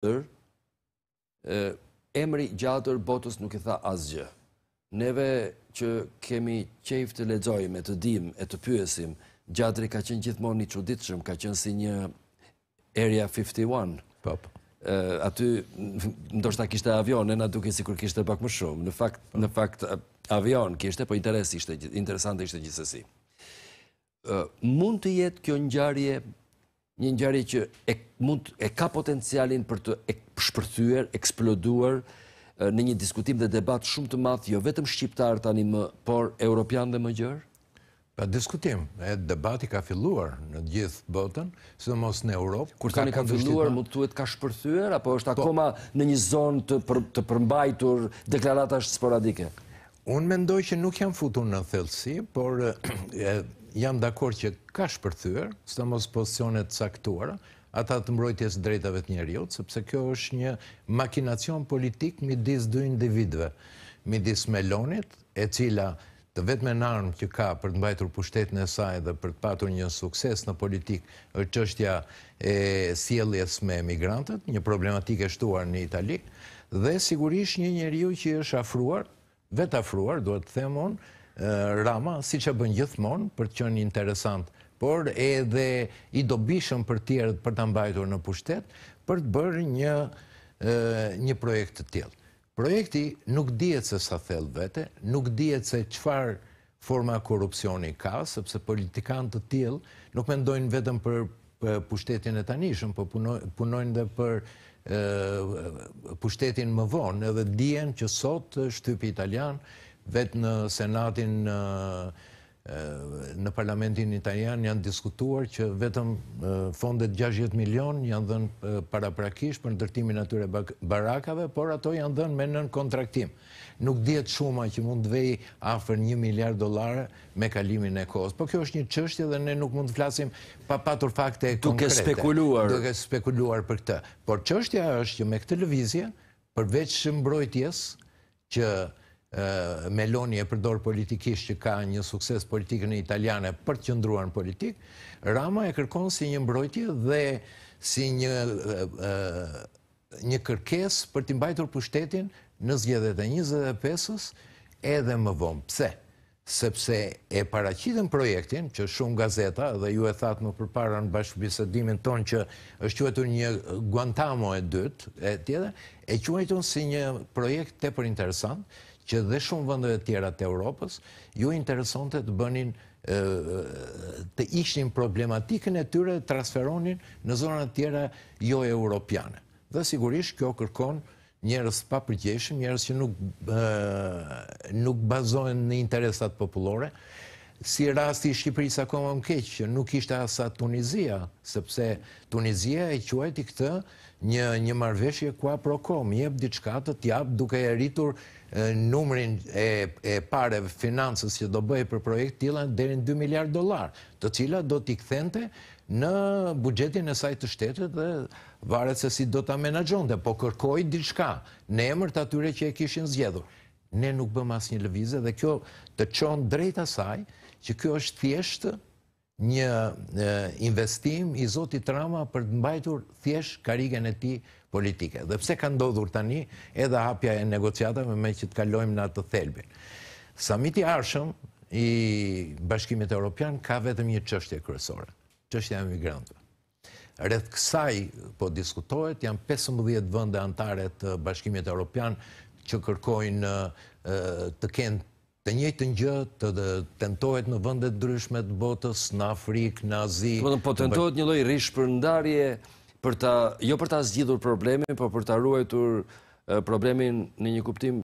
gjatër, emri gjatër botës nuk i tha asgjë. Neve që kemi qejf të ledzojmë, të dim, e të pyesim, gjatëri ka qenë gjithmonë një quditëshëm, ka qenë si një Area 51. Pop. Aty, ndoshta kishte avion, e na duke si kur kishte pak më shumë. Në fakt, në fakt avion kishte, po interes ishte, interesante ishte gjithësësi. Mund të jetë kjo njarje një njëri që e ka potencialin për të shpërthyër, eksploduar në një diskutim dhe debat shumë të math, jo vetëm shqiptarë tani më, por europian dhe më gjërë? Pa diskutim, e debati ka filluar në gjithë botën, së në mos në Europë. Kur tani ka filluar, më të tuet ka shpërthyër, apo është po. akoma në një zonë të përmbajtur deklarata sporadike? Unë mendoj që nuk jam futur në thelësi, por jam dakor që ka shpërthyër, së të mos pozicionet saktuara, ata të mbrojtjes drejtave të njeriut sepse kjo është një makinacion politik mi disë dy individve, mi disë melonit, e cila të vetë me narmë që ka për të mbajtur pushtetën e saj dhe për të patur një sukses në politik është që është ja e sieljes me emigrantët, një problematik e shtuar në Italik, dhe sigurisht një njeriu që është afruar, vetë afruar, duhet të themon, Rama, si që bën gjithmonë për të qënë interesant, por edhe i dobishëm për tjerët për të mbajtur në pushtet, për të bërë një një projekt të tjelë. Projekti nuk djetë se sa thellë vete, nuk djetë se qfar forma korupcioni ka, sepse politikanë të tjelë nuk mendojnë vetëm për pushtetin e tanishëm, për po punojnë dhe për pushtetin më vonë, edhe djenë që sot shtypi italianë vetë në senatin në parlamentin italian janë diskutuar që vetëm fondet 60 milion janë dhënë paraprakish për ndërtimin atyre barakave, por ato janë dhënë me nën kontraktim. Nuk djetë shuma që mund të vej afer një miljard dolare me kalimin e kohës. Po kjo është një qështje dhe ne nuk mund të flasim pa patur fakte konkrete. Duke spekuluar. Duke spekuluar për këta. Por qështja është që me këtë lëvizje, përveç shëmbrojtjes që Meloni e përdor politikisht që ka një sukses politikë në italiane për të qëndruar në politik, Rama e kërkon si një mbrojtje dhe si një kërkes për të mbajtur pushtetin në zgjede e 25-ës edhe më vonë. Pse? Sepse e paracitën projektin, që shumë gazeta dhe ju e thatë më përpara në bashkëbisedimin ton që është quetur një Guantamo e dytë, e quetur si një projekt të për interesantë, që dhe shumë vëndëve tjera të Europës, ju interesonte të bënin të ishtin problematikën e tyre të transferonin në zonën tjera jo e Europiane. Dhe sigurisht kjo kërkon njërës pa përgjeshëm, njërës që nuk bazojnë në interesat populore, si rasti i Shqipërisë akoma më keqë, që nuk ishte asa Tunizia, sepse Tunizia e quajt i këtë një, një marveshje kua pro kom, jep diçka të tjabë duke e rritur numrin e, e pare financës që do bëjë për projekt tila derin 2 miliard dolar, të cila do t'i këthente në bugjetin e sajtë të shtetet dhe varet se si do t'a menagjon dhe po kërkoj diçka në emër të atyre që e kishin zgjedhur. Ne nuk bëm asë një lëvize dhe kjo të qonë drejta saj, që kjo është thjesht një investim i Zotit Rama për të mbajtur thjesht karigen e ti politike. Dhe pse ka ndodhur tani edhe hapja e negociatave me që të kalojmë në atë thelbin. Samiti Arshëm i Bashkimit Europian ka vetëm një qështje kërësore, qështje e migrantëve. Redhë kësaj po diskutohet, janë 15 vënde antare të Bashkimit Europian që kërkojnë të kënë të njëjtën gjë të tentohet në vëndet ndryshme të botës, në Afrikë, në Azi. Po, po tentohet një lloj rishpërndarje për ta jo për ta zgjidhur problemin, por për ta ruajtur eh, problemin në një kuptim